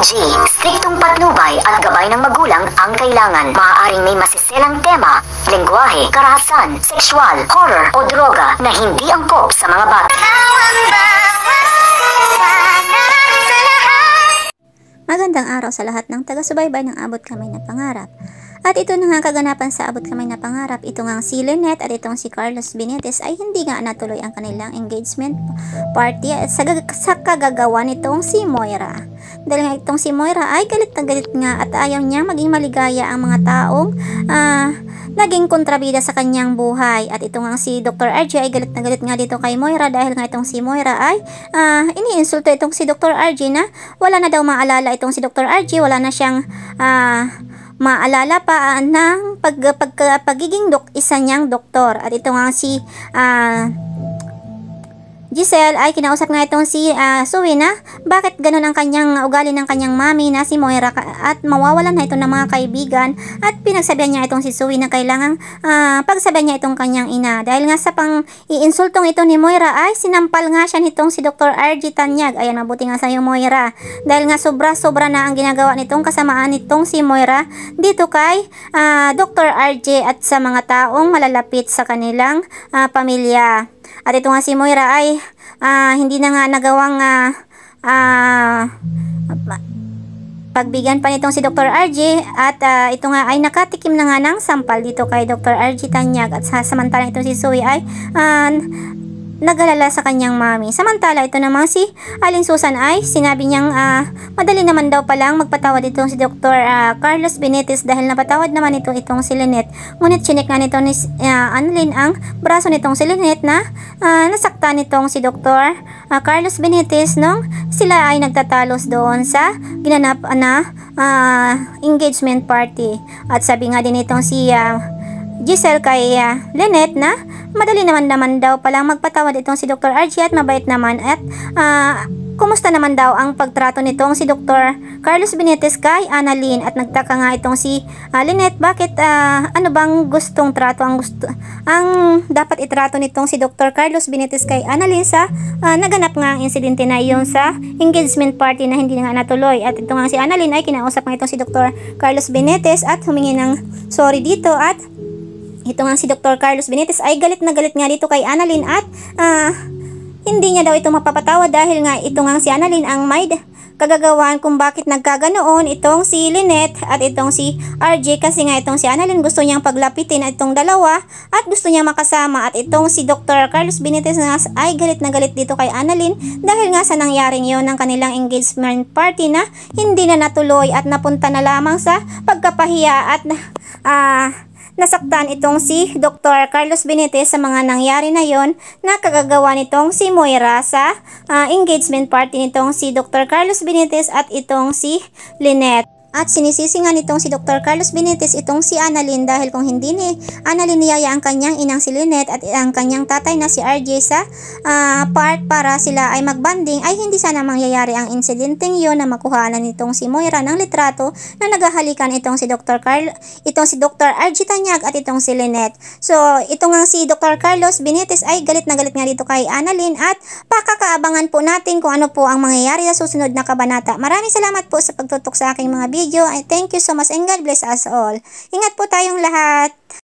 PPG, striktong patnubay at gabay ng magulang ang kailangan. Maaaring may masiselang tema, lengguwahe, karahasan, sexual, horror o droga na hindi angkop sa mga bata. Magandang araw sa lahat ng taga-subaybay ng Abot Kamay na Pangarap. At ito na nga kaganapan sa abot kamay na pangarap. Ito nga si Lynette at itong si Carlos Benitez ay hindi nga natuloy ang kanilang engagement party at sa, sa kagagawa nitong si Moira. Dahil nga itong si Moira ay galit na galit nga at ayaw niya maging maligaya ang mga taong uh, naging kontrabida sa kanyang buhay. At ito nga si Dr. RJ ay galit na galit nga dito kay Moira dahil nga itong si Moira ay uh, iniinsulto itong si Dr. RJ na wala na daw maalala itong si Dr. RJ, wala na siyang uh, Maalala pa uh, ng pag, pag, pagiging dok, isa niyang doktor. At ito nga si uh, Giselle ay kinausap nga itong si uh, ah, Suwin na bakit ganun ang kanyang ah, ugali ng kanyang mami na si Moira at mawawalan na ito ng mga kaibigan at pinagsabihan niya itong si Suwi na kailangang uh, pagsabihan niya itong kanyang ina dahil nga sa pang iinsultong ito ni Moira ay sinampal nga siya nitong si Dr. RG Tanyag ayan mabuti nga sa iyo Moira dahil nga sobra sobra na ang ginagawa nitong kasamaan nitong si Moira dito kay uh, Dr. RJ at sa mga taong malalapit sa kanilang uh, pamilya. At ito nga si Moira ay uh, hindi na nga nagawang uh, uh, pagbigyan pa nitong si Dr. RJ at uh, ito nga ay nakatikim na nga ng sampal dito kay Dr. RJ Tanyag at sa samantalang itong si Zoe ay uh, nagalala sa kanyang mami. Samantala, ito naman si Aling Susan ay sinabi niyang uh, madali naman daw palang magpatawad itong si Dr. Uh, ah, Carlos Benitez dahil napatawad naman ito itong si Lynette. Ngunit chinik nga nito ni uh, ah, Annalyn ang braso nitong si Lynette na uh, nasaktan nitong si Dr. Uh, Carlos Benitez nung sila ay nagtatalos doon sa ginanap na uh, engagement party. At sabi nga din itong si uh, Giselle Kaya uh, Lynette na madali naman naman daw palang magpatawad itong si Dr. RG at mabait naman at uh, kumusta naman daw ang pagtrato nitong si Dr. Carlos Benitez kay Annalyn at nagtaka nga itong si uh, Lynette bakit uh, ano bang gustong trato ang gusto ang dapat itrato nitong si Dr. Carlos Benitez kay Annalyn sa uh, naganap nga ang insidente na iyon sa engagement party na hindi na nga natuloy at ito nga si Annalyn ay kinausap nga itong si Dr. Carlos Benitez at humingi ng sorry dito at ito nga si Dr. Carlos Benitez ay galit na galit nga dito kay Annalyn at uh, hindi niya daw ito mapapatawa dahil nga ito nga si Annalyn ang may kagagawan kung bakit nagkaganoon itong si Lynette at itong si RJ kasi nga itong si Annalyn gusto niyang paglapitin at itong dalawa at gusto niya makasama at itong si Dr. Carlos Benitez nga ay galit na galit dito kay Annalyn dahil nga sa nangyaring yon ng kanilang engagement party na hindi na natuloy at napunta na lamang sa pagkapahiya at ah uh, Nasaktan itong si Dr. Carlos Benitez sa mga nangyari na yon na kagagawa nitong si Moira sa uh, engagement party nitong si Dr. Carlos Benitez at itong si Lynette. At sinisisi nga nitong si Dr. Carlos Benitez itong si Annalyn dahil kung hindi ni Annalyn niyaya ang kanyang inang si Lynette at ang kanyang tatay na si RJ sa uh, park para sila ay magbanding ay hindi sana mangyayari ang insidenteng yon na makuhanan nitong si Moira ng litrato na nagahalikan itong si Dr. Carl itong si Dr. RJ Tanyag at itong si Lynette. So itong nga si Dr. Carlos Benitez ay galit na galit nga dito kay Annalyn at pakakaabangan po natin kung ano po ang mangyayari sa susunod na kabanata. Maraming salamat po sa pagtutok sa aking mga video video. I thank you so much and God bless us all. Ingat po tayong lahat.